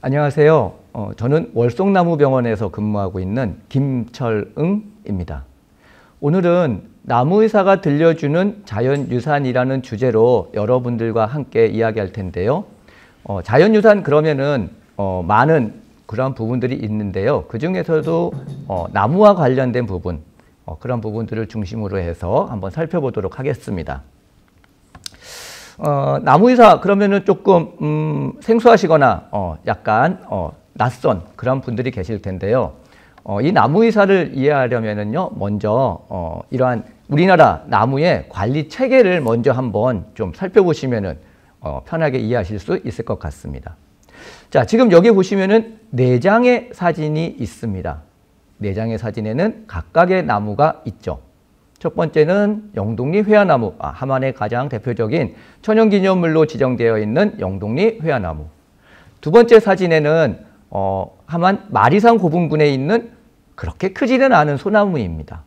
안녕하세요. 어, 저는 월송나무병원에서 근무하고 있는 김철응입니다. 오늘은 나무의사가 들려주는 자연유산이라는 주제로 여러분들과 함께 이야기할 텐데요. 어, 자연유산 그러면은 어, 많은 그런 부분들이 있는데요. 그 중에서도 어, 나무와 관련된 부분, 어, 그런 부분들을 중심으로 해서 한번 살펴보도록 하겠습니다. 어, 나무의사 그러면은 조금 음, 생소하시거나 어, 약간 어, 낯선 그런 분들이 계실 텐데요. 어, 이 나무의사를 이해하려면은요, 먼저 어, 이러한 우리나라 나무의 관리 체계를 먼저 한번 좀 살펴보시면은 어, 편하게 이해하실 수 있을 것 같습니다. 자, 지금 여기 보시면은 네 장의 사진이 있습니다. 네 장의 사진에는 각각의 나무가 있죠. 첫 번째는 영동리 회화나무, 아, 함안의 가장 대표적인 천연기념물로 지정되어 있는 영동리 회화나무. 두 번째 사진에는 어, 함안 마리산 고분군에 있는 그렇게 크지는 않은 소나무입니다.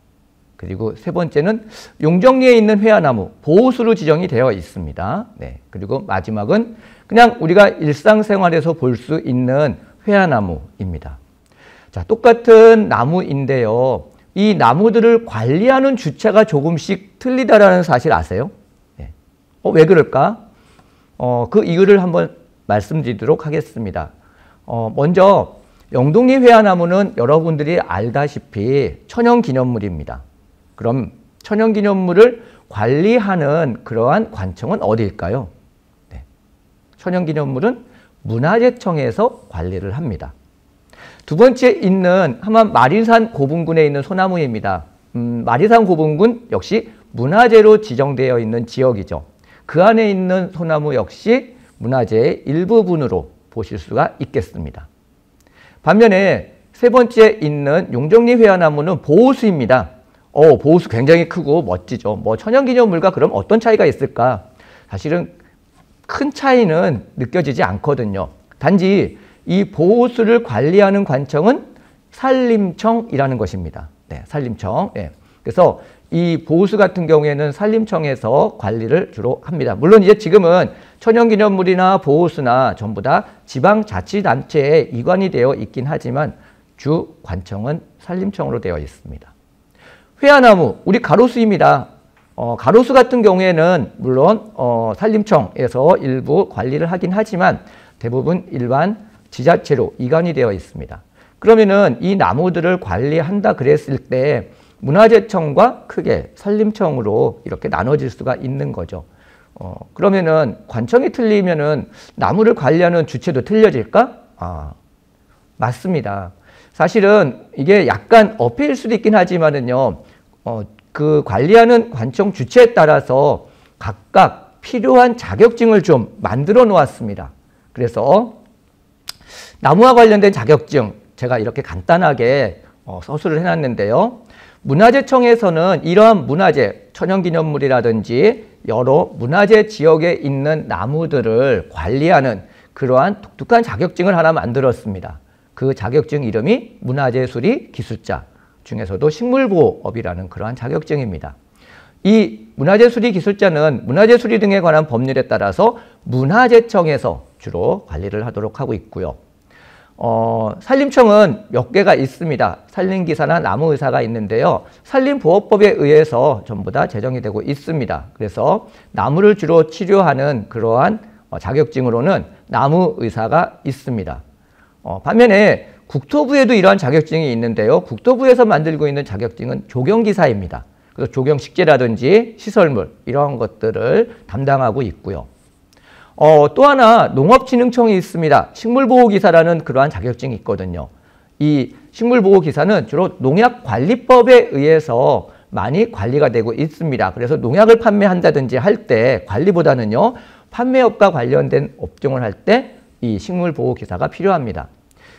그리고 세 번째는 용정리에 있는 회화나무, 보호수로 지정이 되어 있습니다. 네. 그리고 마지막은 그냥 우리가 일상생활에서 볼 수 있는 회화나무입니다. 자, 똑같은 나무인데요. 이 나무들을 관리하는 주체가 조금씩 틀리다라는 사실 아세요? 네. 어, 왜 그럴까? 어, 그 이유를 한번 말씀드리도록 하겠습니다. 어, 먼저 영동리 회화나무는 여러분들이 알다시피 천연기념물입니다. 그럼 천연기념물을 관리하는 그러한 관청은 어디일까요? 네. 천연기념물은 문화재청에서 관리를 합니다. 두 번째 있는 하만 마리산 고분군에 있는 소나무입니다. 음, 마리산 고분군 역시 문화재로 지정되어 있는 지역이죠. 그 안에 있는 소나무 역시 문화재의 일부분으로 보실 수가 있겠습니다. 반면에 세 번째 있는 용정리 회화나무는 보호수입니다. 어, 보호수 굉장히 크고 멋지죠. 뭐 천연기념물과 그럼 어떤 차이가 있을까? 사실은 큰 차이는 느껴지지 않거든요. 단지 이 보호수를 관리하는 관청은 산림청이라는 것입니다. 네, 산림청. 네. 그래서 이 보호수 같은 경우에는 산림청에서 관리를 주로 합니다. 물론 이제 지금은 천연기념물이나 보호수나 전부 다 지방자치단체에 이관이 되어 있긴 하지만 주 관청은 산림청으로 되어 있습니다. 회화나무, 우리 가로수입니다. 어, 가로수 같은 경우에는 물론 어, 산림청에서 일부 관리를 하긴 하지만 대부분 일반 지자체로 이관이 되어 있습니다. 그러면은 이 나무들을 관리한다 그랬을 때 문화재청과 크게 산림청으로 이렇게 나눠질 수가 있는 거죠. 어, 그러면은 관청이 틀리면은 나무를 관리하는 주체도 틀려질까? 아, 맞습니다. 사실은 이게 약간 어필일 수도 있긴 하지만은요, 어, 그 관리하는 관청 주체에 따라서 각각 필요한 자격증을 좀 만들어 놓았습니다. 그래서 나무와 관련된 자격증 제가 이렇게 간단하게 어, 서술을 해놨는데요. 문화재청에서는 이러한 문화재, 천연기념물이라든지 여러 문화재 지역에 있는 나무들을 관리하는 그러한 독특한 자격증을 하나 만들었습니다. 그 자격증 이름이 문화재수리 기술자 중에서도 식물보호업이라는 그러한 자격증입니다. 이 문화재수리 기술자는 문화재수리 등에 관한 법률에 따라서 문화재청에서 주로 관리를 하도록 하고 있고요. 어, 산림청은 몇 개가 있습니다. 산림기사나 나무의사가 있는데요. 산림보호법에 의해서 전부 다 제정이 되고 있습니다. 그래서 나무를 주로 치료하는 그러한 어, 자격증으로는 나무의사가 있습니다. 어, 반면에 국토부에도 이러한 자격증이 있는데요. 국토부에서 만들고 있는 자격증은 조경기사입니다. 그래서 조경식재라든지 시설물 이러한 것들을 담당하고 있고요. 어, 또 하나 농업진흥청이 있습니다. 식물보호기사라는 그러한 자격증이 있거든요. 이 식물보호기사는 주로 농약관리법에 의해서 많이 관리가 되고 있습니다. 그래서 농약을 판매한다든지 할 때 관리보다는요. 판매업과 관련된 업종을 할 때 이 식물보호기사가 필요합니다.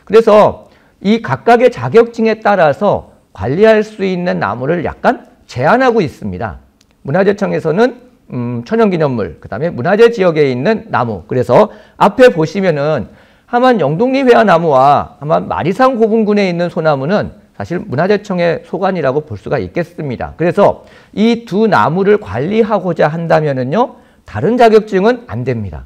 그래서 이 각각의 자격증에 따라서 관리할 수 있는 나무를 약간 제한하고 있습니다. 문화재청에서는 음, 천연기념물, 그 다음에 문화재 지역에 있는 나무. 그래서 앞에 보시면은 하만 영동리 회화나무와 하만 마리산 고분군에 있는 소나무는 사실 문화재청의 소관이라고 볼 수가 있겠습니다. 그래서 이 두 나무를 관리하고자 한다면은요, 다른 자격증은 안 됩니다.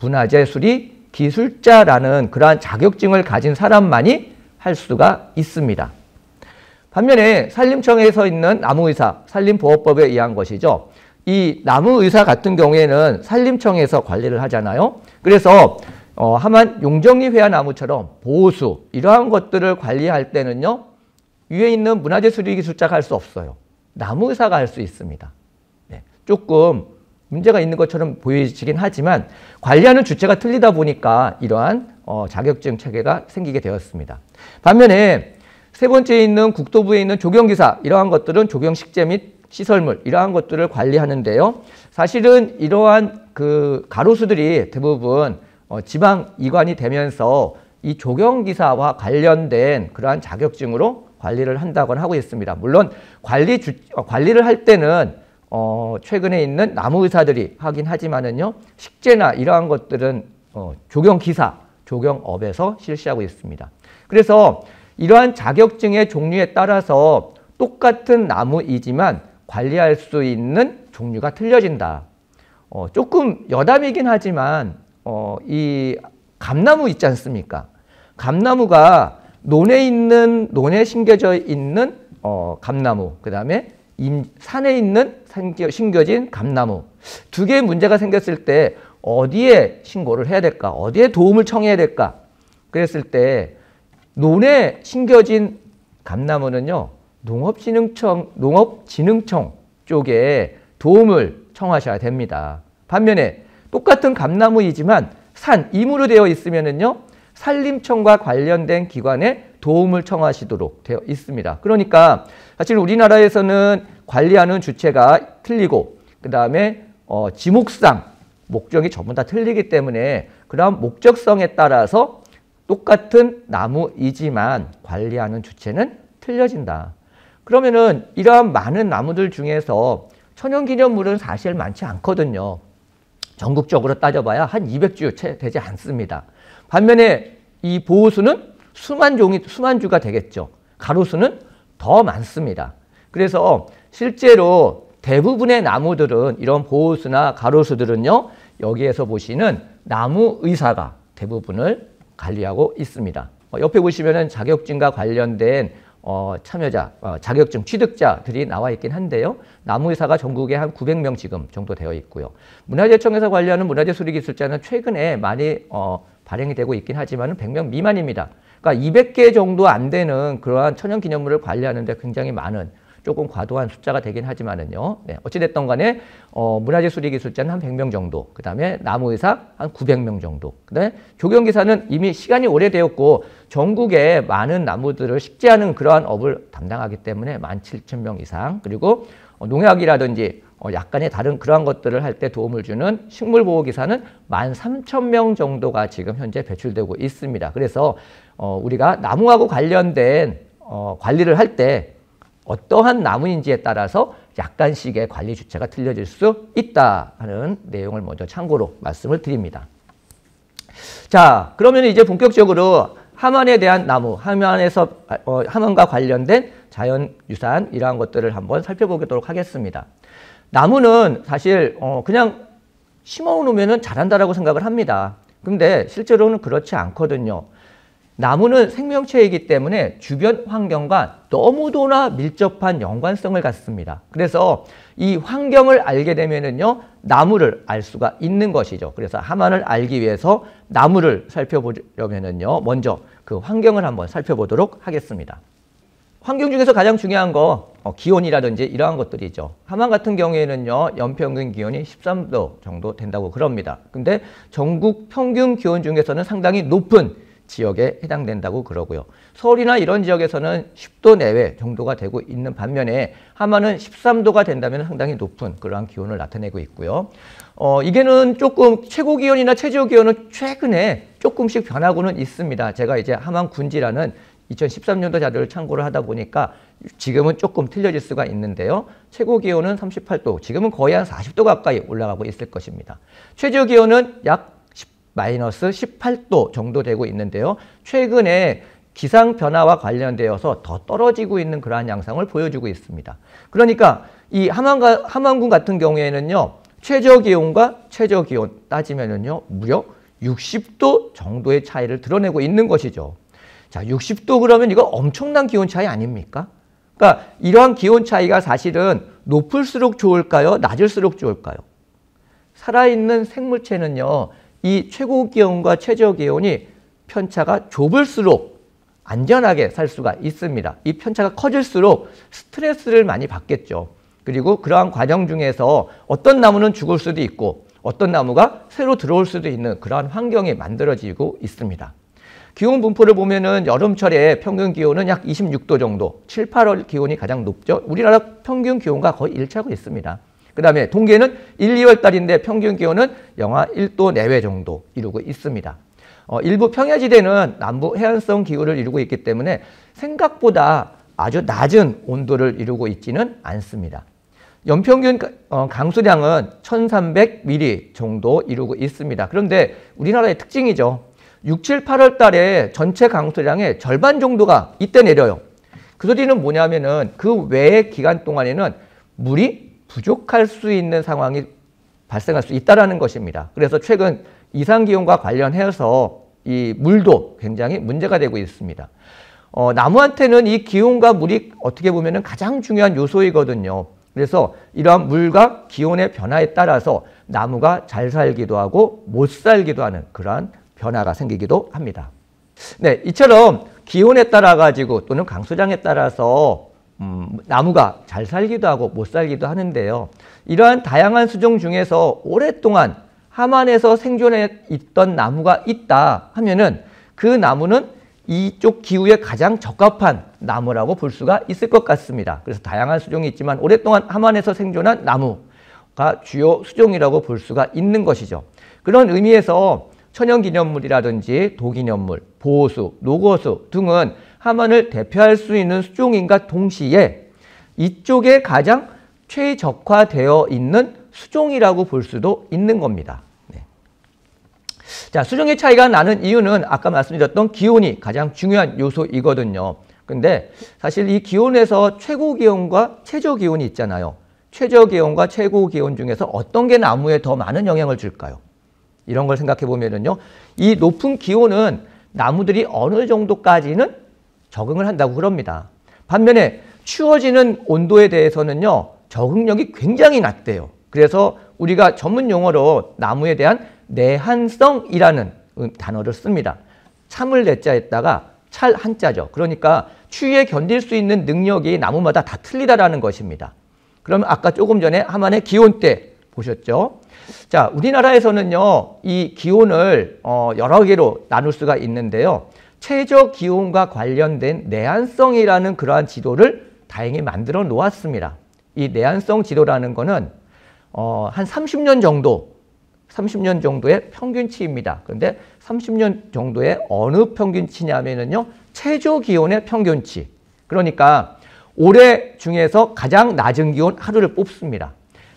문화재 수리 기술자라는 그러한 자격증을 가진 사람만이 할 수가 있습니다. 반면에 산림청에서 있는 나무의사 산림보호법에 의한 것이죠. 이 나무 의사 같은 경우에는 산림청에서 관리를 하잖아요. 그래서 어, 하만 용정리 회화 나무처럼 보수 이러한 것들을 관리할 때는요. 위에 있는 문화재수리기술자가 할 수 없어요. 나무 의사가 할 수 있습니다. 네, 조금 문제가 있는 것처럼 보이시긴 하지만 관리하는 주체가 틀리다 보니까 이러한 어, 자격증 체계가 생기게 되었습니다. 반면에 세 번째에 있는 국토부에 있는 조경기사 이러한 것들은 조경식재 및 시설물 이러한 것들을 관리하는데요. 사실은 이러한 그 가로수들이 대부분 어, 지방 이관이 되면서 이 조경기사와 관련된 그러한 자격증으로 관리를 한다거나 하고 있습니다. 물론 관리 주, 어, 관리를 할 때는 어, 최근에 있는 나무 의사들이 하긴 하지만은요 식재나 이러한 것들은 어, 조경 기사, 조경업에서 실시하고 있습니다. 그래서 이러한 자격증의 종류에 따라서 똑같은 나무이지만 관리할 수 있는 종류가 틀려진다. 어, 조금 여담이긴 하지만 어, 이 감나무 있지 않습니까? 감나무가 논에 있는 논에 심겨져 있는 어, 감나무, 그 다음에 산에 있는 심겨, 진 감나무 두 개의 문제가 생겼을 때 어디에 신고를 해야 될까? 어디에 도움을 청해야 될까? 그랬을 때 논에 심겨진 감나무는요 농업진흥청, 농업진흥청 쪽에 도움을 청하셔야 됩니다. 반면에 똑같은 감나무이지만 산, 임으로 되어 있으면요 산림청과 관련된 기관에 도움을 청하시도록 되어 있습니다. 그러니까 사실 우리나라에서는 관리하는 주체가 틀리고, 그 다음에 어, 지목상, 목적이 전부 다 틀리기 때문에 그런 목적성에 따라서 똑같은 나무이지만 관리하는 주체는 틀려진다. 그러면은 이러한 많은 나무들 중에서 천연기념물은 사실 많지 않거든요. 전국적으로 따져봐야 한 200주 채 되지 않습니다. 반면에 이 보호수는 수만 종이, 수만 주가 되겠죠. 가로수는 더 많습니다. 그래서 실제로 대부분의 나무들은 이런 보호수나 가로수들은요, 여기에서 보시는 나무 의사가 대부분을 관리하고 있습니다. 어, 옆에 보시면은 자격증과 관련된 어, 참여자, 어, 자격증 취득자들이 나와 있긴 한데요. 나무의사가 전국에 한 900명 지금 정도 되어 있고요. 문화재청에서 관리하는 문화재수리기술자는 최근에 많이 어, 발행이 되고 있긴 하지만 100명 미만입니다. 그러니까 200개 정도 안 되는 그러한 천연기념물을 관리하는데 굉장히 많은 조금 과도한 숫자가 되긴 하지만은요. 네, 어찌됐던 간에 어, 문화재수리기술자는 한 100명 정도, 그 다음에 나무의사 한 900명 정도, 그 다음에 조경기사는 이미 시간이 오래되었고 전국에 많은 나무들을 식재하는 그러한 업을 담당하기 때문에 17,000명 이상, 그리고 어, 농약이라든지 어, 약간의 다른 그러한 것들을 할 때 도움을 주는 식물보호기사는 13,000명 정도가 지금 현재 배출되고 있습니다. 그래서 어, 우리가 나무하고 관련된 어, 관리를 할때 어떠한 나무인지에 따라서 약간씩의 관리 주체가 틀려질 수 있다 하는 내용을 먼저 참고로 말씀을 드립니다. 자, 그러면 이제 본격적으로 함안에 대한 나무, 함안에서 아, 어, 함안과 관련된 자연 유산 이러한 것들을 한번 살펴보도록 하겠습니다. 나무는 사실 어, 그냥 심어 놓으면 자란다라고 생각을 합니다. 근데 실제로는 그렇지 않거든요. 나무는 생명체이기 때문에 주변 환경과 너무도나 밀접한 연관성을 갖습니다. 그래서 이 환경을 알게 되면요 나무를 알 수가 있는 것이죠. 그래서 하만을 알기 위해서 나무를 살펴보려면요 먼저 그 환경을 한번 살펴보도록 하겠습니다. 환경 중에서 가장 중요한 거 어, 기온이라든지 이러한 것들이죠. 하만 같은 경우에는요. 연평균 기온이 13도 정도 된다고 그럽니다. 근데 전국 평균 기온 중에서는 상당히 높은 지역에 해당된다고 그러고요. 서울이나 이런 지역에서는 10도 내외 정도가 되고 있는 반면에 하마는 13도가 된다면 상당히 높은 그러한 기온을 나타내고 있고요. 어, 이게는 조금 최고 기온이나 최저 기온은 최근에 조금씩 변하고는 있습니다. 제가 이제 하만 군지라는 2013년도 자료를 참고를 하다 보니까 지금은 조금 틀려질 수가 있는데요. 최고 기온은 38도, 지금은 거의 한 40도 가까이 올라가고 있을 것입니다. 최저 기온은 약 마이너스 18도 정도 되고 있는데요. 최근에 기상 변화와 관련되어서 더 떨어지고 있는 그러한 양상을 보여주고 있습니다. 그러니까 이 함안가, 함안군 같은 경우에는요. 최저기온과 최저기온 따지면은요. 무려 60도 정도의 차이를 드러내고 있는 것이죠. 자, 60도 그러면 이거 엄청난 기온 차이 아닙니까? 그러니까 이러한 기온 차이가 사실은 높을수록 좋을까요? 낮을수록 좋을까요? 살아있는 생물체는요. 이 최고 기온과 최저 기온이 편차가 좁을수록 안전하게 살 수가 있습니다. 이 편차가 커질수록 스트레스를 많이 받겠죠. 그리고 그러한 과정 중에서 어떤 나무는 죽을 수도 있고 어떤 나무가 새로 들어올 수도 있는 그러한 환경이 만들어지고 있습니다. 기온 분포를 보면은 여름철에 평균 기온은 약 26도 정도, 7, 8월 기온이 가장 높죠. 우리나라 평균 기온과 거의 일치하고 있습니다. 그 다음에 동계는 1, 2월 달인데 평균 기온은 영하 1도 내외 정도 이루고 있습니다. 어, 일부 평야지대는 남부 해안성 기후를 이루고 있기 때문에 생각보다 아주 낮은 온도를 이루고 있지는 않습니다. 연평균 어, 강수량은 1300mm 정도 이루고 있습니다. 그런데 우리나라의 특징이죠. 6, 7, 8월 달에 전체 강수량의 절반 정도가 이때 내려요. 그 소리는 뭐냐면은 그 외의 기간 동안에는 물이 부족할 수 있는 상황이 발생할 수있다는 것입니다. 그래서 최근 이상 기온과 관련해서 이 물도 굉장히 문제가 되고 있습니다. 어, 나무한테는 이 기온과 물이 어떻게 보면 가장 중요한 요소이거든요. 그래서 이러한 물과 기온의 변화에 따라서 나무가 잘 살기도 하고 못 살기도 하는 그러한 변화가 생기기도 합니다. 네, 이처럼 기온에 따라 가지고 또는 강수장에 따라서 음, 나무가 잘 살기도 하고 못 살기도 하는데요. 이러한 다양한 수종 중에서 오랫동안 함안에서 생존해 있던 나무가 있다 하면은 그 나무는 이쪽 기후에 가장 적합한 나무라고 볼 수가 있을 것 같습니다. 그래서 다양한 수종이 있지만 오랫동안 함안에서 생존한 나무가 주요 수종이라고 볼 수가 있는 것이죠. 그런 의미에서 천연기념물이라든지 도기념물, 보호수, 노거수 등은 함원을 대표할 수 있는 수종인과 동시에 이쪽에 가장 최적화되어 있는 수종이라고 볼 수도 있는 겁니다. 네. 자, 수종의 차이가 나는 이유는 아까 말씀드렸던 기온이 가장 중요한 요소이거든요. 근데 사실 이 기온에서 최고 기온과 최저 기온이 있잖아요. 최저 기온과 최고 기온 중에서 어떤 게 나무에 더 많은 영향을 줄까요? 이런 걸 생각해 보면요이 높은 기온은 나무들이 어느 정도까지는 적응을 한다고 그럽니다. 반면에 추워지는 온도에 대해서는요, 적응력이 굉장히 낮대요. 그래서 우리가 전문 용어로 나무에 대한 내한성이라는 단어를 씁니다. 참을 내자에다가 찰 한자죠. 그러니까 추위에 견딜 수 있는 능력이 나무마다 다 틀리다라는 것입니다. 그럼 아까 조금 전에 하만의 기온 때 보셨죠? 자, 우리나라에서는요, 이 기온을 어, 여러 개로 나눌 수가 있는데요. 최저 기온과 관련된 내한성이라는 그러한 지도를 다행히 만들어 놓았습니다. 이 내한성 지도라는 것은 어, 한 30년 정도, 30년 정도의 평균치입니다. 그런데 30년 정도의 어느 평균치냐면요. 최저 기온의 평균치. 그러니까 올해 중에서 가장 낮은 기온 하루를 뽑습니다.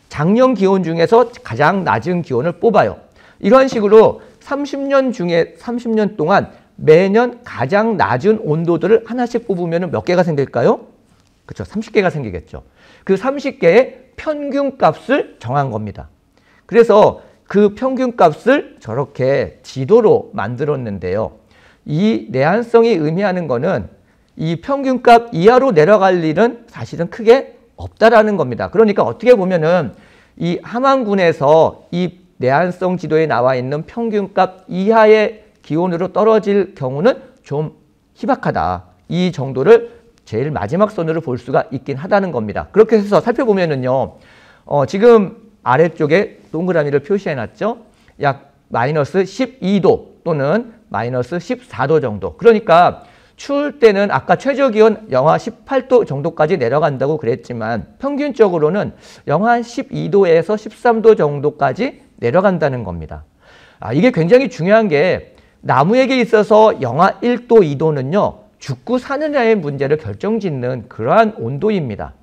작년 기온 중에서 가장 낮은 기온을 뽑아요. 이런 식으로 30년 중에 30년 동안 매년 가장 낮은 온도들을 하나씩 뽑으면 몇 개가 생길까요? 그렇죠. 30개가 생기겠죠. 그 30개의 평균값을 정한 겁니다. 그래서 그 평균값을 저렇게 지도로 만들었는데요. 이 내한성이 의미하는 것은 이 평균값 이하로 내려갈 일은 사실은 크게 없다라는 겁니다. 그러니까 어떻게 보면은 이 함안군에서 이 내한성 지도에 나와 있는 평균값 이하의 기온으로 떨어질 경우는 좀 희박하다. 이 정도를 제일 마지막 선으로 볼 수가 있긴 하다는 겁니다. 그렇게 해서 살펴보면은요, 어, 지금 아래쪽에 동그라미를 표시해 놨죠? 약 마이너스 12도 또는 마이너스 14도 정도. 그러니까 추울 때는 아까 최저 기온 영하 18도 정도까지 내려간다고 그랬지만 평균적으로는 영하 12도에서 13도 정도까지 내려간다는 겁니다. 아, 이게 굉장히 중요한 게 나무에게 있어서 영하 1도, 2도는요. 죽고 사느냐의 문제를 결정짓는 그러한 온도입니다.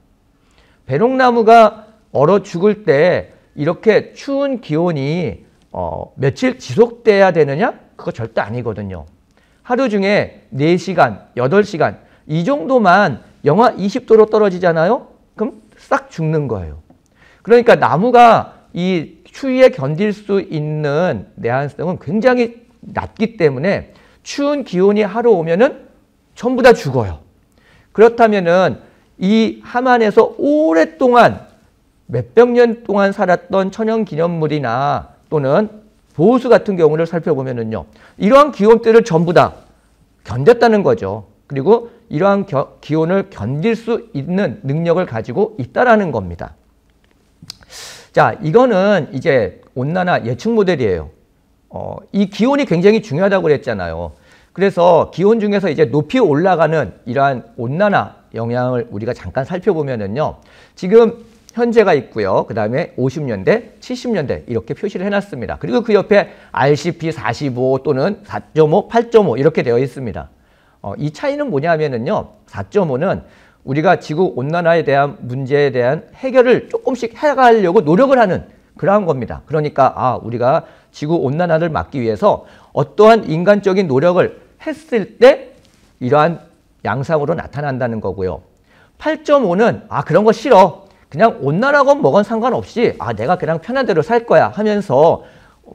배롱나무가 얼어 죽을 때 이렇게 추운 기온이 어, 며칠 지속돼야 되느냐? 그거 절대 아니거든요. 하루 중에 4시간, 8시간 이 정도만 영하 20도로 떨어지잖아요. 그럼 싹 죽는 거예요. 그러니까 나무가 이 추위에 견딜 수 있는 내한성은 굉장히 낮기 때문에 추운 기온이 하루 오면은 전부 다 죽어요. 그렇다면은 이 함안에서 오랫동안 몇백 년 동안 살았던 천연 기념물이나 또는 보호수 같은 경우를 살펴보면은요. 이러한 기온들을 전부 다 견뎠다는 거죠. 그리고 이러한 겨, 기온을 견딜 수 있는 능력을 가지고 있다라는 겁니다. 자, 이거는 이제 온난화 예측 모델이에요. 어, 이 기온이 굉장히 중요하다고 그랬잖아요. 그래서 기온 중에서 이제 높이 올라가는 이러한 온난화 영향을 우리가 잠깐 살펴보면은요. 지금 현재가 있고요. 그 다음에 50년대, 70년대 이렇게 표시를 해놨습니다. 그리고 그 옆에 RCP 45 또는 4.5, 8.5 이렇게 되어 있습니다. 어, 이 차이는 뭐냐면은요. 4.5는 우리가 지구 온난화에 대한 문제에 대한 해결을 조금씩 해가려고 노력을 하는 그러한 겁니다. 그러니까 아 우리가 지구 온난화를 막기 위해서 어떠한 인간적인 노력을 했을 때 이러한 양상으로 나타난다는 거고요. 8.5는 아 그런 거 싫어. 그냥 온난화건 뭐건 상관없이 아 내가 그냥 편한 대로 살 거야 하면서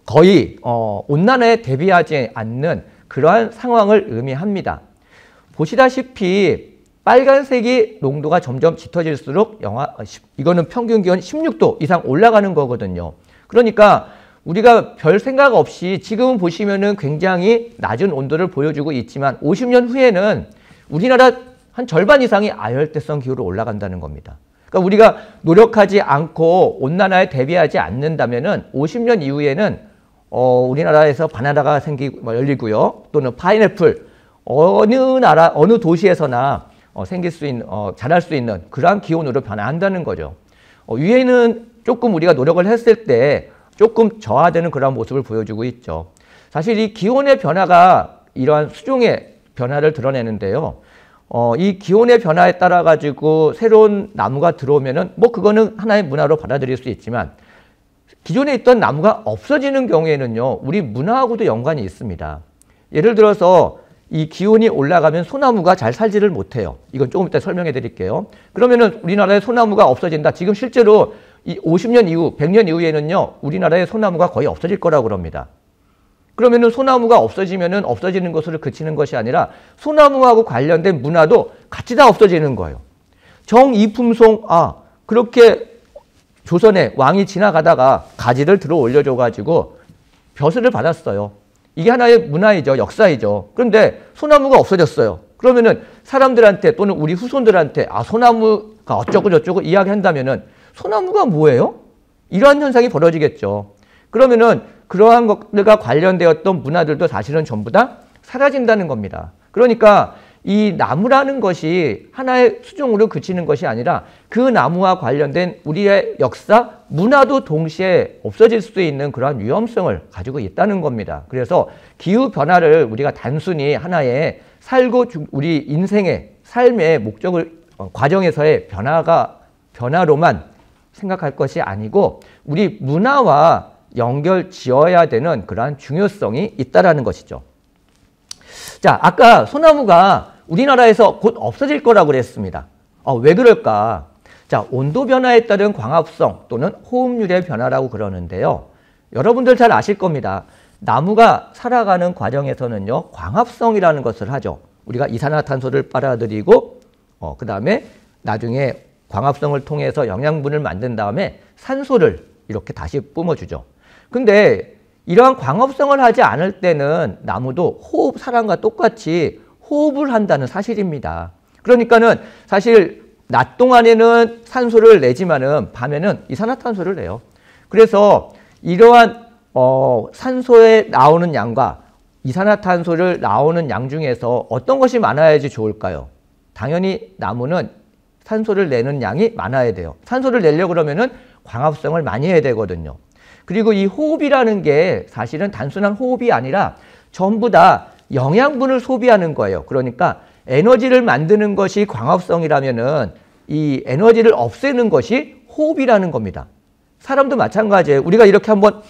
거의 어, 온난화에 대비하지 않는 그러한 상황을 의미합니다. 보시다시피 빨간색이 농도가 점점 짙어질수록 영하 어, 이거는 평균 기온 16도 이상 올라가는 거거든요. 그러니까 우리가 별 생각 없이 지금 보시면은 굉장히 낮은 온도를 보여주고 있지만 50년 후에는 우리나라 한 절반 이상이 아열대성 기후로 올라간다는 겁니다. 그러니까 우리가 노력하지 않고 온난화에 대비하지 않는다면은 50년 이후에는 어, 우리나라에서 바나나가 생기고 뭐 열리고요. 또는 파인애플 어느 나라 어느 도시에서나 어, 생길 수 있는 어, 자랄 수 있는 그러한 기온으로 변화한다는 거죠. 어, 위에는 조금 우리가 노력을 했을 때 조금 저하되는 그런 모습을 보여주고 있죠. 사실 이 기온의 변화가 이러한 수종의 변화를 드러내는데요. 어, 이 기온의 변화에 따라 가지고 새로운 나무가 들어오면은 뭐 그거는 하나의 문화로 받아들일 수 있지만 기존에 있던 나무가 없어지는 경우에는요 우리 문화하고도 연관이 있습니다. 예를 들어서 이 기온이 올라가면 소나무가 잘 살지를 못해요. 이건 조금 이따 설명해 드릴게요. 그러면은 우리나라에 소나무가 없어진다. 지금 실제로 이 50년 이후, 100년 이후에는요, 우리나라에 소나무가 거의 없어질 거라고 그럽니다. 그러면은 소나무가 없어지면은 없어지는 것으로 그치는 것이 아니라 소나무하고 관련된 문화도 같이 다 없어지는 거예요. 정이품송, 아, 그렇게 조선의 왕이 지나가다가 가지를 들어 올려줘가지고 벼슬을 받았어요. 이게 하나의 문화이죠. 역사이죠. 그런데 소나무가 없어졌어요. 그러면은 사람들한테 또는 우리 후손들한테 아, 소나무가 어쩌고저쩌고 이야기한다면은 소나무가 뭐예요? 이러한 현상이 벌어지겠죠. 그러면은 그러한 것들과 관련되었던 문화들도 사실은 전부 다 사라진다는 겁니다. 그러니까 이 나무라는 것이 하나의 수종으로 그치는 것이 아니라 그 나무와 관련된 우리의 역사, 문화도 동시에 없어질 수도 있는 그러한 위험성을 가지고 있다는 겁니다. 그래서 기후 변화를 우리가 단순히 하나의 살고 우리 인생의 삶의 목적을 어, 과정에서의 변화가 변화로만 생각할 것이 아니고 우리 문화와 연결 지어야 되는 그러한 중요성이 있다라는 것이죠. 자, 아까 소나무가 우리나라에서 곧 없어질 거라고 그랬습니다. 어, 왜 그럴까? 자, 온도 변화에 따른 광합성 또는 호흡률의 변화라고 그러는데요. 여러분들 잘 아실 겁니다. 나무가 살아가는 과정에서는요, 광합성이라는 것을 하죠. 우리가 이산화탄소를 빨아들이고, 어, 그 다음에 나중에 광합성을 통해서 영양분을 만든 다음에 산소를 이렇게 다시 뿜어주죠. 근데 이러한 광합성을 하지 않을 때는 나무도 호흡, 사람과 똑같이 호흡을 한다는 사실입니다. 그러니까는 사실 낮 동안에는 산소를 내지만은 밤에는 이산화탄소를 내요. 그래서 이러한 어, 산소에 나오는 양과 이산화탄소를 나오는 양 중에서 어떤 것이 많아야지 좋을까요? 당연히 나무는 산소를 내는 양이 많아야 돼요. 산소를 내려 그러면은 광합성을 많이 해야 되거든요. 그리고 이 호흡이라는 게 사실은 단순한 호흡이 아니라 전부 다 영양분을 소비하는 거예요. 그러니까 에너지를 만드는 것이 광합성이라면은 이 에너지를 없애는 것이 호흡이라는 겁니다. 사람도 마찬가지예요. 우리가 이렇게 한번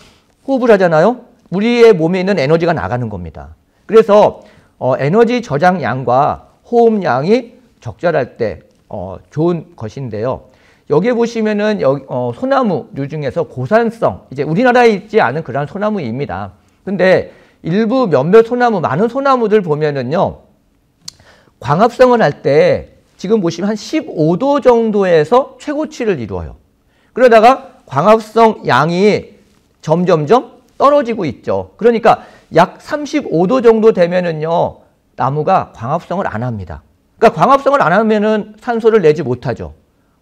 호흡을 하잖아요. 우리의 몸에 있는 에너지가 나가는 겁니다. 그래서 어, 에너지 저장양과호흡양이 적절할 때 어, 좋은 것인데요. 여기에 보시면은 여기, 어, 소나무 류 중에서 고산성 이제 우리나라에 있지 않은 그러한 소나무입니다. 근데 일부 몇몇 소나무 많은 소나무들 보면은요 광합성을 할 때 지금 보시면 한 15도 정도에서 최고치를 이루어요. 그러다가 광합성 양이 점점점 떨어지고 있죠. 그러니까 약 35도 정도 되면은요 나무가 광합성을 안 합니다. 그러니까 광합성을 안 하면은 산소를 내지 못하죠.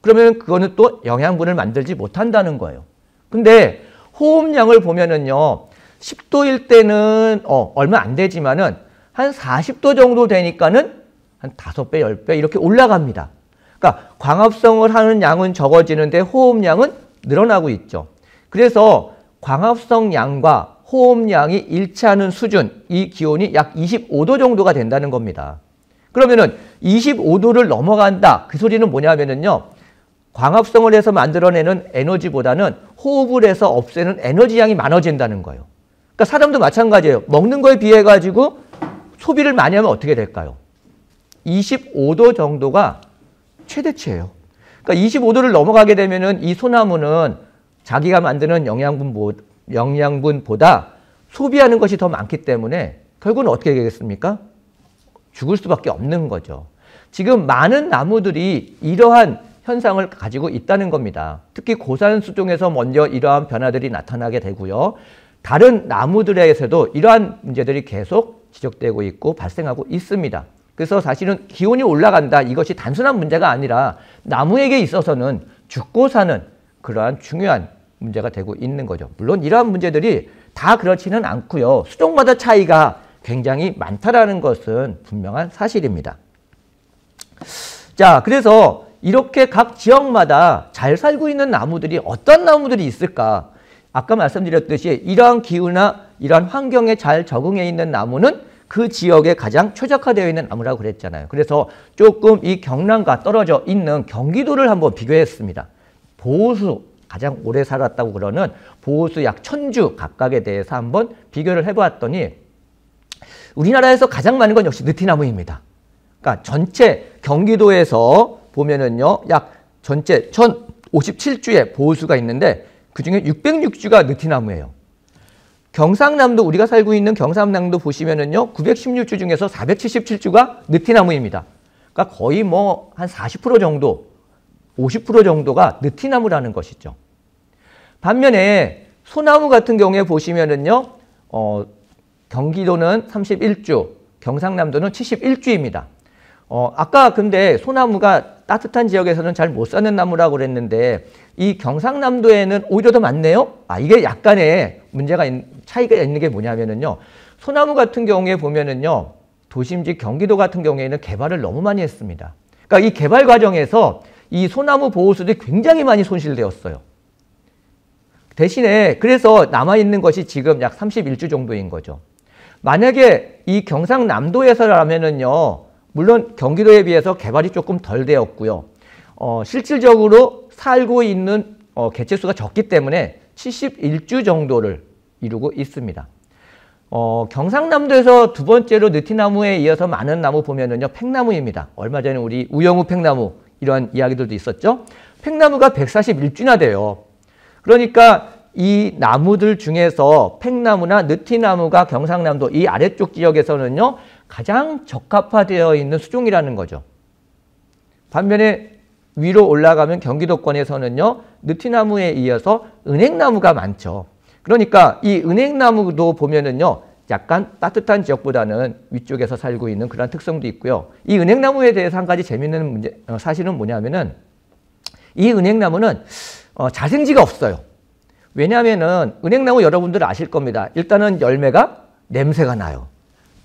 그러면 그거는 또 영양분을 만들지 못한다는 거예요. 근데 호흡량을 보면은요. 10도일 때는 어, 얼마 안 되지만은 한 40도 정도 되니까는 한 5배, 10배 이렇게 올라갑니다. 그러니까 광합성을 하는 양은 적어지는데 호흡량은 늘어나고 있죠. 그래서 광합성 양과 호흡량이 일치하는 수준, 이 기온이 약 25도 정도가 된다는 겁니다. 그러면은 25도를 넘어간다. 그 소리는 뭐냐면은요. 광합성을 해서 만들어내는 에너지보다는 호흡을 해서 없애는 에너지 양이 많아진다는 거예요. 그러니까 사람도 마찬가지예요. 먹는 거에 비해 가지고 소비를 많이 하면 어떻게 될까요? 25도 정도가 최대치예요. 그러니까 25도를 넘어가게 되면은 이 소나무는 자기가 만드는 영양분 영양분보다 소비하는 것이 더 많기 때문에 결국은 어떻게 되겠습니까? 죽을 수밖에 없는 거죠. 지금 많은 나무들이 이러한 현상을 가지고 있다는 겁니다. 특히 고산 수종에서 먼저 이러한 변화들이 나타나게 되고요. 다른 나무들에서도 이러한 문제들이 계속 지적되고 있고 발생하고 있습니다. 그래서 사실은 기온이 올라간다 이것이 단순한 문제가 아니라 나무에게 있어서는 죽고 사는 그러한 중요한 문제가 되고 있는 거죠. 물론 이러한 문제들이 다 그렇지는 않고요. 수종마다 차이가 굉장히 많다라는 것은 분명한 사실입니다. 자, 그래서 이렇게 각 지역마다 잘 살고 있는 나무들이 어떤 나무들이 있을까? 아까 말씀드렸듯이 이러한 기후나 이러한 환경에 잘 적응해 있는 나무는 그 지역에 가장 최적화되어 있는 나무라고 그랬잖아요. 그래서 조금 이 경남과 떨어져 있는 경기도를 한번 비교했습니다. 보호수, 가장 오래 살았다고 그러는 보호수 약 천주 각각에 대해서 한번 비교를 해보았더니 우리나라에서 가장 많은 건 역시 느티나무입니다. 그러니까 전체 경기도에서 보면은요, 약 전체 1057주의 보호수가 있는데 그 중에 606주가 느티나무예요. 경상남도 우리가 살고 있는 경상남도 보시면은요, 916주 중에서 477주가 느티나무입니다. 그러니까 거의 뭐 한 40% 정도, 50% 정도가 느티나무라는 것이죠. 반면에 소나무 같은 경우에 보시면은요, 어, 경기도는 31주, 경상남도는 71주입니다. 어, 아까 근데 소나무가 따뜻한 지역에서는 잘 못 사는 나무라고 그랬는데 이 경상남도에는 오히려 더 많네요. 아 이게 약간의 문제가 있, 차이가 있는 게뭐냐면요 소나무 같은 경우에 보면은요. 도심지 경기도 같은 경우에는 개발을 너무 많이 했습니다. 그러니까 이 개발 과정에서 이 소나무 보호수들이 굉장히 많이 손실되었어요. 대신에 그래서 남아있는 것이 지금 약 31주 정도인 거죠. 만약에 이 경상남도에서라면은요, 물론 경기도에 비해서 개발이 조금 덜 되었고요. 어, 실질적으로 살고 있는 어, 개체수가 적기 때문에 71주 정도를 이루고 있습니다. 어, 경상남도에서 두 번째로 느티나무에 이어서 많은 나무 보면은요, 팽나무입니다. 얼마 전에 우리 우영우 팽나무 이런 이야기들도 있었죠. 팽나무가 141주나 돼요. 그러니까 이 나무들 중에서 팽나무나 느티나무가 경상남도 이 아래쪽 지역에서는요 가장 적합화되어 있는 수종이라는 거죠. 반면에 위로 올라가면 경기도권에서는요 느티나무에 이어서 은행나무가 많죠. 그러니까 이 은행나무도 보면은요 약간 따뜻한 지역보다는 위쪽에서 살고 있는 그런 특성도 있고요. 이 은행나무에 대해서 한 가지 재미있는 문제, 어, 사실은 뭐냐면은 이 은행나무는 어, 자생지가 없어요. 왜냐하면은 은행나무 여러분들 아실 겁니다. 일단은 열매가 냄새가 나요.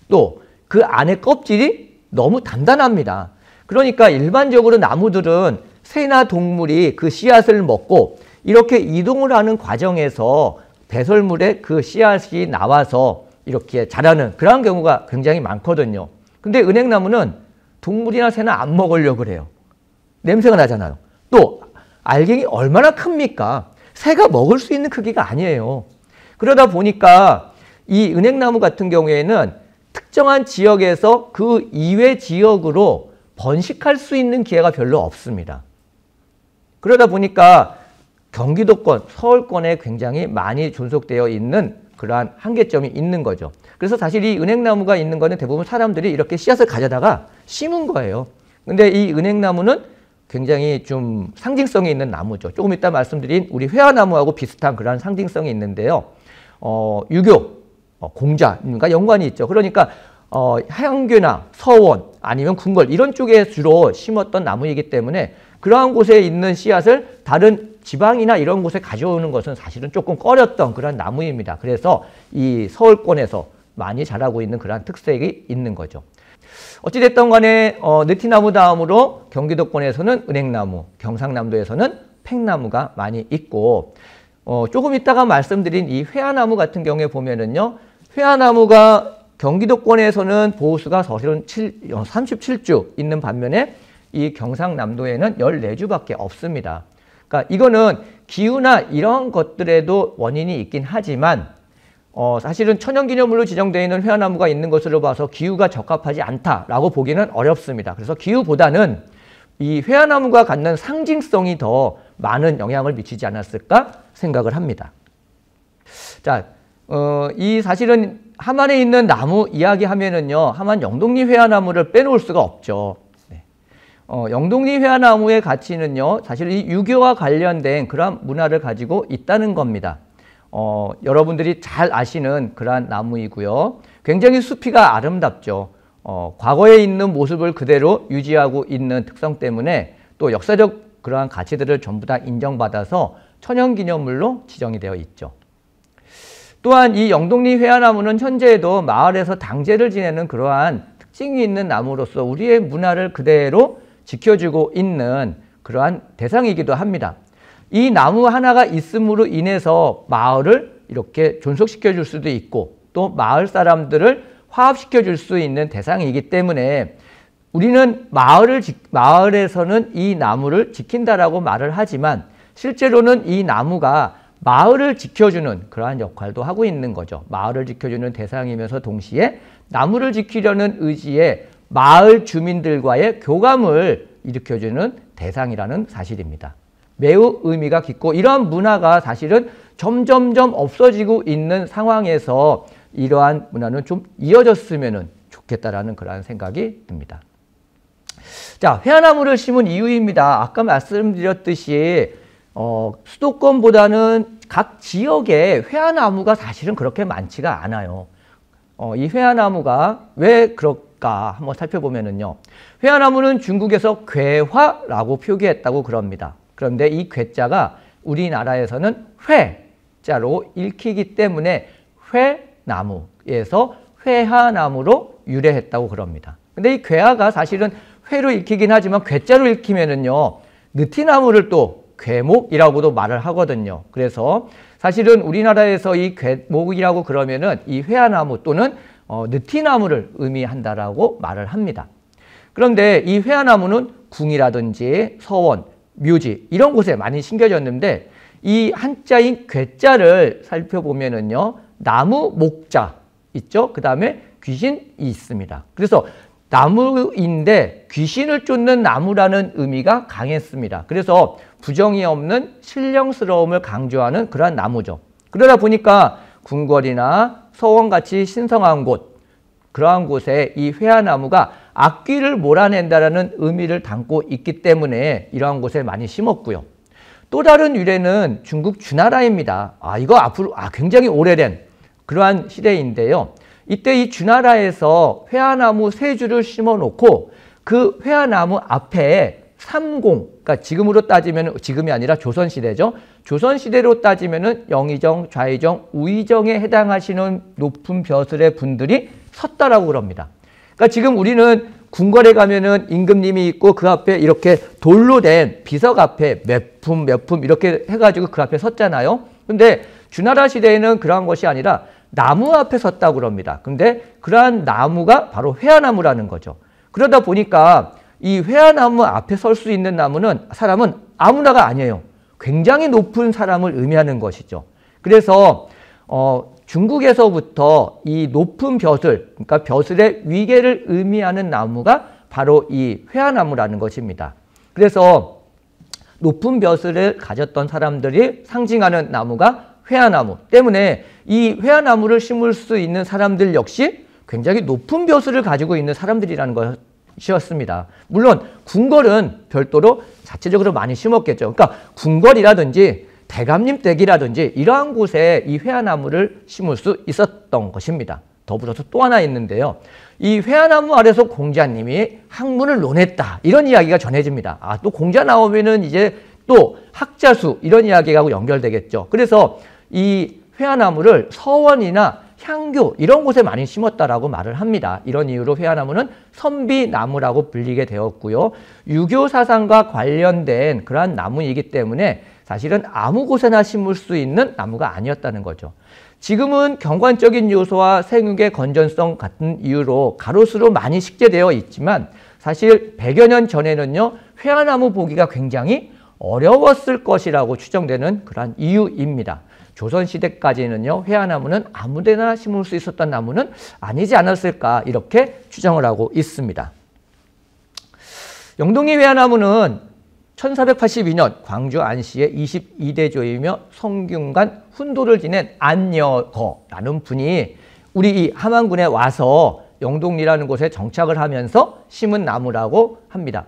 또 그 안에 껍질이 너무 단단합니다. 그러니까 일반적으로 나무들은 새나 동물이 그 씨앗을 먹고 이렇게 이동을 하는 과정에서 배설물에 그 씨앗이 나와서 이렇게 자라는 그런 경우가 굉장히 많거든요. 근데 은행나무는 동물이나 새나 안 먹으려고 그래요. 냄새가 나잖아요. 또 알갱이 얼마나 큽니까? 새가 먹을 수 있는 크기가 아니에요. 그러다 보니까 이 은행나무 같은 경우에는 특정한 지역에서 그 이외 지역으로 번식할 수 있는 기회가 별로 없습니다. 그러다 보니까 경기도권, 서울권에 굉장히 많이 존속되어 있는 그러한 한계점이 있는 거죠. 그래서 사실 이 은행나무가 있는 거는 대부분 사람들이 이렇게 씨앗을 가져다가 심은 거예요. 근데 이 은행나무는 굉장히 좀 상징성이 있는 나무죠. 조금 이따 말씀드린 우리 회화나무하고 비슷한 그러 상징성이 있는데요. 어, 유교, 어, 공자님과 연관이 있죠. 그러니까 어, 향교나 서원 아니면 궁궐 이런 쪽에 주로 심었던 나무이기 때문에 그러한 곳에 있는 씨앗을 다른 지방이나 이런 곳에 가져오는 것은 사실은 조금 꺼렸던 그러 나무입니다. 그래서 이 서울권에서 많이 자라고 있는 그러 특색이 있는 거죠. 어찌됐던 간에 어, 느티나무 다음으로 경기도권에서는 은행나무, 경상남도에서는 팽나무가 많이 있고 어, 조금 이따가 말씀드린 이 회화나무 같은 경우에 보면은요. 회화나무가 경기도권에서는 보호수가 사실은 37주 어, 있는 반면에 이 경상남도에는 14주밖에 없습니다. 그러니까 이거는 기후나 이런 것들에도 원인이 있긴 하지만 어, 사실은 천연기념물로 지정되어 있는 회화나무가 있는 것으로 봐서 기후가 적합하지 않다라고 보기는 어렵습니다. 그래서 기후보다는 이 회화나무가 갖는 상징성이 더 많은 영향을 미치지 않았을까 생각을 합니다. 자, 어, 이 사실은 하만에 있는 나무 이야기하면은요, 하만 영동리 회화나무를 빼놓을 수가 없죠. 네. 어, 영동리 회화나무의 가치는요, 사실 이 유교와 관련된 그런 문화를 가지고 있다는 겁니다. 어, 여러분들이 잘 아시는 그러한 나무이고요. 굉장히 숲이가 아름답죠. 어, 과거에 있는 모습을 그대로 유지하고 있는 특성 때문에 또 역사적 그러한 가치들을 전부 다 인정받아서 천연기념물로 지정이 되어 있죠. 또한 이 영동리 회화나무는 현재에도 마을에서 당제를 지내는 그러한 특징이 있는 나무로서 우리의 문화를 그대로 지켜주고 있는 그러한 대상이기도 합니다. 이 나무 하나가 있음으로 인해서 마을을 이렇게 존속시켜 줄 수도 있고 또 마을 사람들을 화합시켜 줄 수 있는 대상이기 때문에 우리는 마을을 마을에서는 이 나무를 지킨다라고 말을 하지만 실제로는 이 나무가 마을을 지켜주는 그러한 역할도 하고 있는 거죠. 마을을 지켜주는 대상이면서 동시에 나무를 지키려는 의지에 마을 주민들과의 교감을 일으켜주는 대상이라는 사실입니다. 매우 의미가 깊고 이러한 문화가 사실은 점점점 없어지고 있는 상황에서 이러한 문화는 좀 이어졌으면 좋겠다라는 그런 생각이 듭니다. 자, 회화나무를 심은 이유입니다. 아까 말씀드렸듯이 어, 수도권보다는 각 지역에 회화나무가 사실은 그렇게 많지가 않아요. 어, 이 회화나무가 왜 그럴까 한번 살펴보면요. 회화나무는 중국에서 괴화라고 표기했다고 그럽니다. 그런데 이 괴자가 우리나라에서는 회자로 읽히기 때문에 회나무에서 회하나무로 유래했다고 그럽니다. 근데 이 괴화가 사실은 회로 읽히긴 하지만 괴자로 읽히면은요 느티나무를 또 괴목이라고도 말을 하거든요. 그래서 사실은 우리나라에서 이 괴목이라고 그러면은 이 회화나무 또는 어, 느티나무를 의미한다라고 말을 합니다. 그런데 이 회화나무는 궁이라든지 서원, 묘지 이런 곳에 많이 심겨졌는데 이 한자인 괴자를 살펴보면은요 나무 목자 있죠 그 다음에 귀신이 있습니다 그래서 나무인데 귀신을 쫓는 나무라는 의미가 강했습니다 그래서 부정이 없는 신령스러움을 강조하는 그러한 나무죠 그러다 보니까 궁궐이나 서원같이 신성한 곳 그러한 곳에 이 회화나무가 악귀를 몰아낸다라는 의미를 담고 있기 때문에 이러한 곳에 많이 심었고요. 또 다른 유래는 중국 주나라입니다. 아, 이거 앞으로 아, 굉장히 오래된 그러한 시대인데요. 이때 이 주나라에서 회화나무 세 줄을 심어 놓고 그 회화나무 앞에 삼공, 그러니까 지금으로 따지면 지금이 아니라 조선 시대죠. 조선 시대로 따지면 영의정, 좌의정, 우의정에 해당하시는 높은 벼슬의 분들이 섰다라고 그럽니다. 그러니까 지금 우리는 궁궐에 가면은 임금님이 있고 그 앞에 이렇게 돌로 된 비석 앞에 몇 품 몇 품 이렇게 해가지고 그 앞에 섰잖아요. 근데 주나라 시대에는 그러한 것이 아니라 나무 앞에 섰다고 그럽니다. 근데 그러한 나무가 바로 회화나무라는 거죠. 그러다 보니까 이 회화나무 앞에 설 수 있는 나무는 사람은 아무나가 아니에요. 굉장히 높은 사람을 의미하는 것이죠. 그래서 어, 중국에서부터 이 높은 벼슬, 그러니까 벼슬의 위계를 의미하는 나무가 바로 이 회화나무라는 것입니다. 그래서 높은 벼슬을 가졌던 사람들이 상징하는 나무가 회화나무 때문에 이 회화나무를 심을 수 있는 사람들 역시 굉장히 높은 벼슬을 가지고 있는 사람들이라는 것이었습니다. 물론 궁궐은 별도로 자체적으로 많이 심었겠죠. 그러니까 궁궐이라든지 대감님 댁이라든지 이러한 곳에 이 회화나무를 심을 수 있었던 것입니다. 더불어서 또 하나 있는데요. 이 회화나무 아래서 공자님이 학문을 논했다. 이런 이야기가 전해집니다. 아, 또 공자 나오면은 이제 또 학자수 이런 이야기하고 연결되겠죠. 그래서 이 회화나무를 서원이나 향교 이런 곳에 많이 심었다라고 말을 합니다. 이런 이유로 회화나무는 선비나무라고 불리게 되었고요. 유교 사상과 관련된 그러한 나무이기 때문에 사실은 아무 곳에나 심을 수 있는 나무가 아니었다는 거죠. 지금은 경관적인 요소와 생육의 건전성 같은 이유로 가로수로 많이 식재되어 있지만 사실 100여 년 전에는요, 회화나무 보기가 굉장히 어려웠을 것이라고 추정되는 그러한 이유입니다. 조선시대까지는요, 회화나무는 아무데나 심을 수 있었던 나무는 아니지 않았을까, 이렇게 추정을 하고 있습니다. 영동이 회화나무는 1482년 광주 안씨의 22대조이며 성균관 훈도를 지낸 안녀거라는 분이 우리 이 함안군에 와서 영동리라는 곳에 정착을 하면서 심은 나무라고 합니다.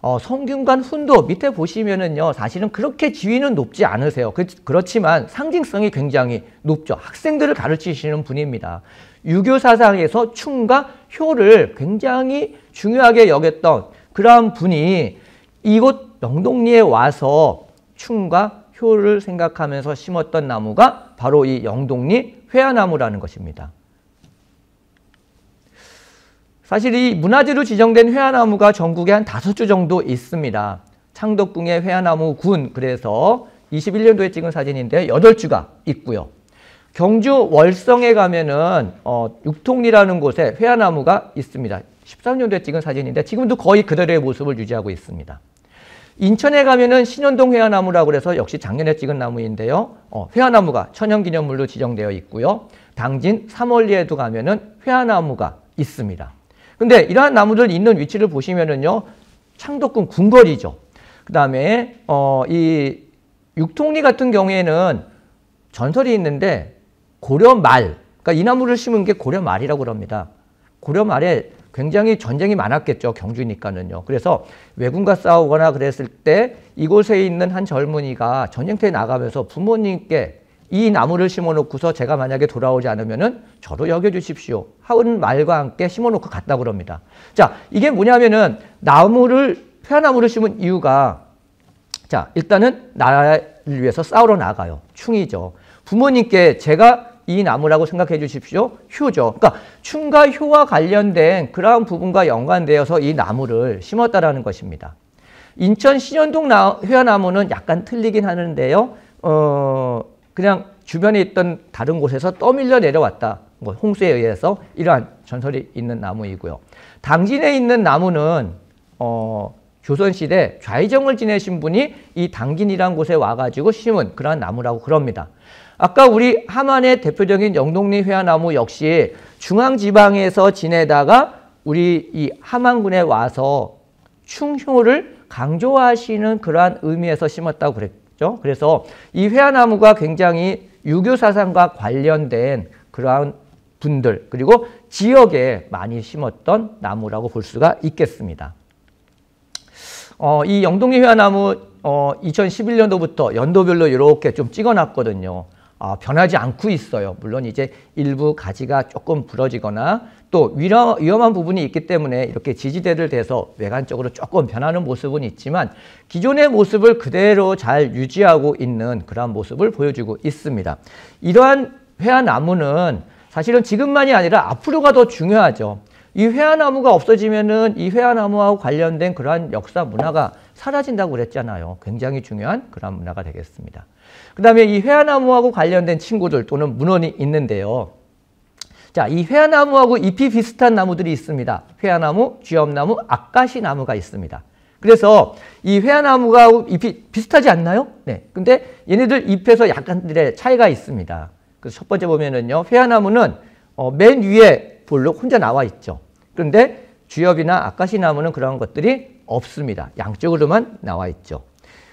어, 성균관 훈도 밑에 보시면은요 사실은 그렇게 지위는 높지 않으세요. 그, 렇지만 상징성이 굉장히 높죠. 학생들을 가르치시는 분입니다. 유교 사상에서 충과 효를 굉장히 중요하게 여겼던 그러한 분이 이곳 영동리에 와서 충과 효를 생각하면서 심었던 나무가 바로 이 영동리 회화나무라는 것입니다. 사실 이 문화재로 지정된 회화나무가 전국에 한 다섯 주 정도 있습니다. 창덕궁의 회화나무 군 그래서 21년도에 찍은 사진인데 8주가 있고요. 경주 월성에 가면은 어, 육통리라는 곳에 회화나무가 있습니다. 13년도에 찍은 사진인데 지금도 거의 그대로의 모습을 유지하고 있습니다. 인천에 가면은 신현동 회화나무라고 해서 역시 작년에 찍은 나무인데요. 어, 회화나무가 천연기념물로 지정되어 있고요. 당진 삼월리에도 가면은 회화나무가 있습니다. 근데 이러한 나무들 있는 위치를 보시면은요. 창덕궁 궁궐이죠. 그 다음에 어, 이 육통리 같은 경우에는 전설이 있는데 고려 말, 그러니까 이 나무를 심은 게 고려 말이라고 그럽니다. 고려 말에 굉장히 전쟁이 많았겠죠. 경주니까는요. 그래서 외군과 싸우거나 그랬을 때 이곳에 있는 한 젊은이가 전쟁터에 나가면서 부모님께 이 나무를 심어놓고서 제가 만약에 돌아오지 않으면 저도 여겨주십시오. 하은 말과 함께 심어놓고 갔다 그럽니다. 자, 이게 뭐냐면은 나무를, 페아나무를 심은 이유가 자, 일단은 나라를 위해서 싸우러 나가요. 충이죠. 부모님께 제가 이 나무라고 생각해 주십시오. 효죠. 그러니까 춘과 효와 관련된 그러한 부분과 연관되어서 이 나무를 심었다라는 것입니다. 인천 신현동 나, 회화나무는 약간 틀리긴 하는데요. 어, 그냥 주변에 있던 다른 곳에서 떠밀려 내려왔다. 뭐 홍수에 의해서 이러한 전설이 있는 나무이고요. 당진에 있는 나무는 어, 조선시대 좌의정을 지내신 분이 이 당진이란 곳에 와가지고 심은 그러한 나무라고 그럽니다. 아까 우리 하만의 대표적인 영동리 회화나무 역시 중앙지방에서 지내다가 우리 이 하만군에 와서 충효를 강조하시는 그러한 의미에서 심었다고 그랬죠. 그래서 이 회화나무가 굉장히 유교 사상과 관련된 그러한 분들 그리고 지역에 많이 심었던 나무라고 볼 수가 있겠습니다. 어, 이 영동리 회화나무 어, 2011년도부터 연도별로 이렇게 좀 찍어놨거든요. 어, 변하지 않고 있어요. 물론 이제 일부 가지가 조금 부러지거나 또 위험, 위험한 부분이 있기 때문에 이렇게 지지대를 대서 외관적으로 조금 변하는 모습은 있지만 기존의 모습을 그대로 잘 유지하고 있는 그러한 모습을 보여주고 있습니다. 이러한 회화나무는 사실은 지금만이 아니라 앞으로가 더 중요하죠. 이 회화나무가 없어지면은 이회화나무와 관련된 그러한 역사 문화가 사라진다고 그랬잖아요. 굉장히 중요한 그러한 문화가 되겠습니다. 그 다음에 이 회화나무하고 관련된 친구들 또는 문헌이 있는데요. 자, 이 회화나무하고 잎이 비슷한 나무들이 있습니다. 회화나무, 쥐엄나무, 아까시나무가 있습니다. 그래서 이 회화나무가 잎이 비슷하지 않나요? 네. 근데 얘네들 잎에서 약간들의 차이가 있습니다. 그래서 첫 번째 보면은요. 회화나무는 어, 맨 위에 볼록 혼자 나와 있죠. 그런데 주엽이나 아까시나무는 그런 것들이 없습니다. 양쪽으로만 나와 있죠.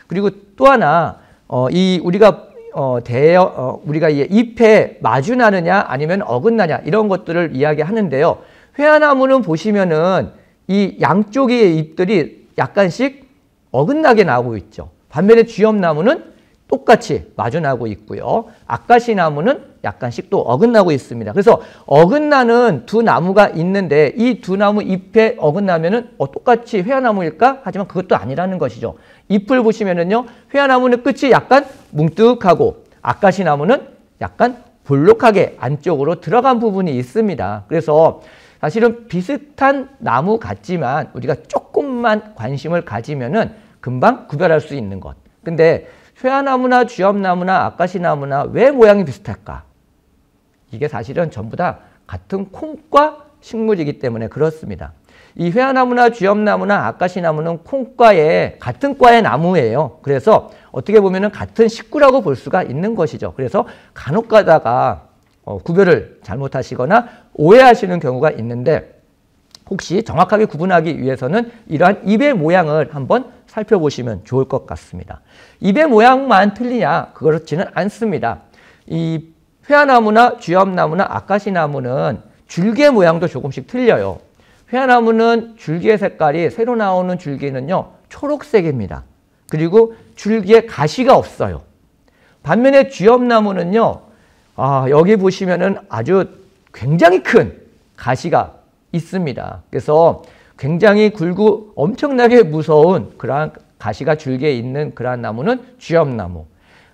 그리고 또 하나 어, 이 우리가 어, 대여, 어, 우리가 잎에 마주나느냐 아니면 어긋나냐 이런 것들을 이야기하는데요. 회화나무는 보시면은 이 양쪽의 잎들이 약간씩 어긋나게 나오고 있죠. 반면에 쥐엽나무는 똑같이 마주나고 있고요. 아까시 나무는 약간씩 또 어긋나고 있습니다. 그래서 어긋나는 두 나무가 있는데 이 두 나무 잎에 어긋나면은 어, 똑같이 회화나무일까? 하지만 그것도 아니라는 것이죠. 잎을 보시면은요. 회화나무는 끝이 약간 뭉뚝하고 아까시 나무는 약간 볼록하게 안쪽으로 들어간 부분이 있습니다. 그래서 사실은 비슷한 나무 같지만 우리가 조금만 관심을 가지면은 금방 구별할 수 있는 것. 근데 회화나무나 쥐엽나무나 아까시나무나 왜 모양이 비슷할까? 이게 사실은 전부 다 같은 콩과 식물이기 때문에 그렇습니다. 이 회화나무나 쥐엽나무나 아까시나무는 콩과의 같은 과의 나무예요. 그래서 어떻게 보면 같은 식구라고 볼 수가 있는 것이죠. 그래서 간혹 가다가 어, 구별을 잘못하시거나 오해하시는 경우가 있는데 혹시 정확하게 구분하기 위해서는 이러한 입의 모양을 한번 살펴보시면 좋을 것 같습니다. 입의 모양만 틀리냐? 그렇지는 않습니다. 이 회화나무나 쥐엽나무나 아카시나무는 줄기 모양도 조금씩 틀려요. 회화나무는 줄기의 색깔이 새로 나오는 줄기는요. 초록색입니다. 그리고 줄기에 가시가 없어요. 반면에 쥐엽나무는요. 아, 여기 보시면은 아주 굉장히 큰 가시가 있습니다. 그래서 굉장히 굵고 엄청나게 무서운 그러한 가시가 줄기에 있는 그러한 나무는 쥐엄나무.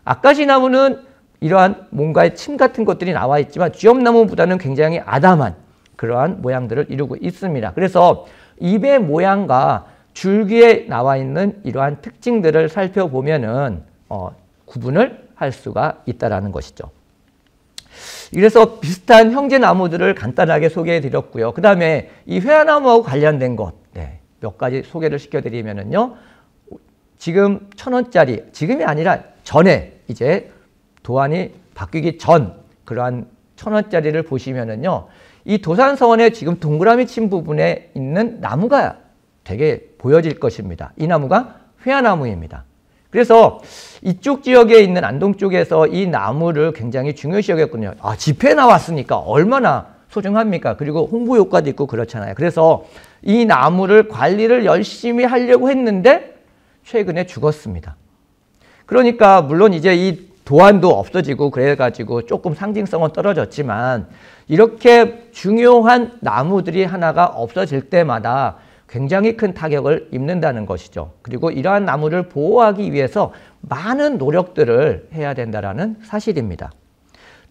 아까시 나무는 이러한 뭔가의 침 같은 것들이 나와 있지만 쥐엄나무보다는 굉장히 아담한 그러한 모양들을 이루고 있습니다. 그래서 입의 모양과 줄기에 나와 있는 이러한 특징들을 살펴보면은 어, 구분을 할 수가 있다라는 것이죠. 이래서 비슷한 형제 나무들을 간단하게 소개해 드렸고요. 그 다음에 이 회화나무하고 관련된 것, 네, 몇 가지 소개를 시켜드리면은요. 지금 천 원짜리, 지금이 아니라 전에 이제 도안이 바뀌기 전 그러한 천 원짜리를 보시면은요. 이도산서원의 지금 동그라미 친 부분에 있는 나무가 되게 보여질 것입니다. 이 나무가 회화나무입니다. 그래서 이쪽 지역에 있는 안동 쪽에서 이 나무를 굉장히 중요시 여겼군요. 아, 집회 나왔으니까 얼마나 소중합니까? 그리고 홍보 효과도 있고 그렇잖아요. 그래서 이 나무를 관리를 열심히 하려고 했는데 최근에 죽었습니다. 그러니까 물론 이제 이 도안도 없어지고 그래가지고 조금 상징성은 떨어졌지만 이렇게 중요한 나무들이 하나가 없어질 때마다 굉장히 큰 타격을 입는다는 것이죠. 그리고 이러한 나무를 보호하기 위해서 많은 노력들을 해야 된다는 사실입니다.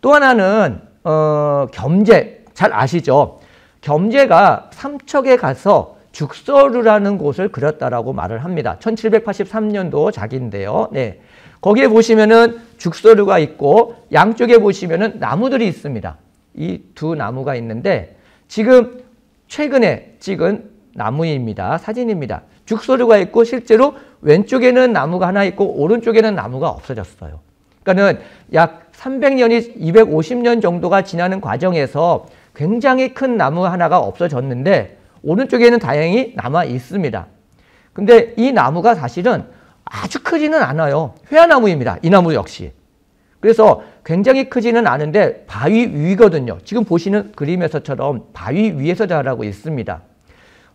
또 하나는 어, 겸재 잘 아시죠? 겸재가 삼척에 가서 죽서류라는 곳을 그렸다라고 말을 합니다. 1783년도 작인데요. 네. 거기에 보시면은 죽서류가 있고 양쪽에 보시면은 나무들이 있습니다. 이 두 나무가 있는데 지금 최근에 찍은 나무입니다. 사진입니다. 죽소리가 있고 실제로 왼쪽에는 나무가 하나 있고 오른쪽에는 나무가 없어졌어요. 그러니까는 약 300년이 250년 정도가 지나는 과정에서 굉장히 큰 나무 하나가 없어졌는데 오른쪽에는 다행히 남아 있습니다. 근데 이 나무가 사실은 아주 크지는 않아요. 회화나무입니다. 이 나무 역시. 그래서 굉장히 크지는 않은데 바위 위거든요. 지금 보시는 그림에서처럼 바위 위에서 자라고 있습니다.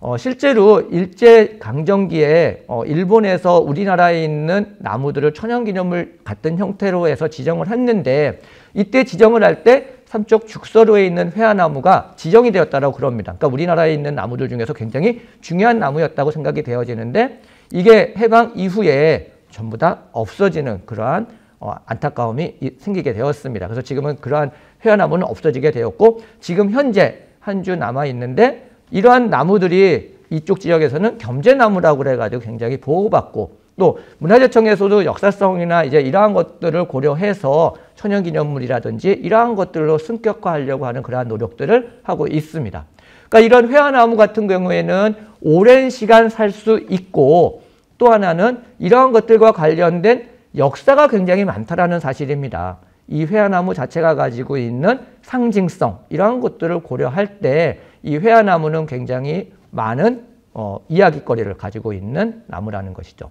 어, 실제로 일제 강점기에 어, 일본에서 우리나라에 있는 나무들을 천연기념물 같은 형태로 해서 지정을 했는데 이때 지정을 할 때 삼쪽 죽서로에 있는 회화나무가 지정이 되었다고 그럽니다. 그러니까 우리나라에 있는 나무들 중에서 굉장히 중요한 나무였다고 생각이 되어지는데 이게 해방 이후에 전부 다 없어지는 그러한 어, 안타까움이 생기게 되었습니다. 그래서 지금은 그러한 회화나무는 없어지게 되었고 지금 현재 한 주 남아 있는데 이러한 나무들이 이쪽 지역에서는 겸재나무라고 그래가지고 굉장히 보호받고 또 문화재청에서도 역사성이나 이제 이러한 것들을 고려해서 천연기념물이라든지 이러한 것들로 승격화하려고 하는 그러한 노력들을 하고 있습니다. 그러니까 이런 회화나무 같은 경우에는 오랜 시간 살 수 있고 또 하나는 이러한 것들과 관련된 역사가 굉장히 많다라는 사실입니다. 이 회화나무 자체가 가지고 있는 상징성 이러한 것들을 고려할 때 이 회화나무는 굉장히 많은 어, 이야기거리를 가지고 있는 나무라는 것이죠.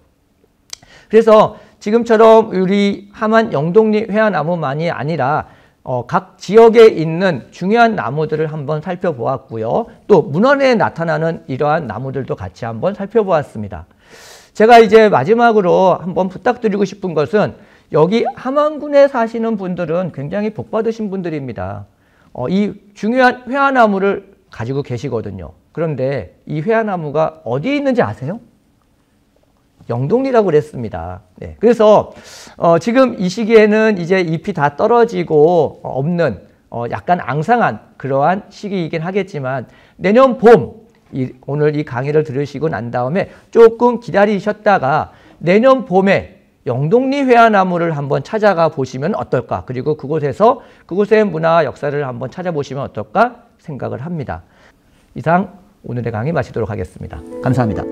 그래서 지금처럼 우리 하만 영동리 회화나무만이 아니라 어, 각 지역에 있는 중요한 나무들을 한번 살펴보았고요. 또 문헌에 나타나는 이러한 나무들도 같이 한번 살펴보았습니다. 제가 이제 마지막으로 한번 부탁드리고 싶은 것은 여기 함안군에 사시는 분들은 굉장히 복받으신 분들입니다. 어, 이 중요한 회화나무를 가지고 계시거든요. 그런데 이 회화나무가 어디에 있는지 아세요? 영동리라고 그랬습니다. 네. 그래서 어, 지금 이 시기에는 이제 잎이 다 떨어지고 없는 어, 약간 앙상한 그러한 시기이긴 하겠지만 내년 봄 이, 오늘 이 강의를 들으시고 난 다음에 조금 기다리셨다가 내년 봄에 영동리 회화나무를 한번 찾아가 보시면 어떨까? 그리고 그곳에서 그곳의 문화 역사를 한번 찾아보시면 어떨까 생각을 합니다. 이상 오늘의 강의 마치도록 하겠습니다. 감사합니다.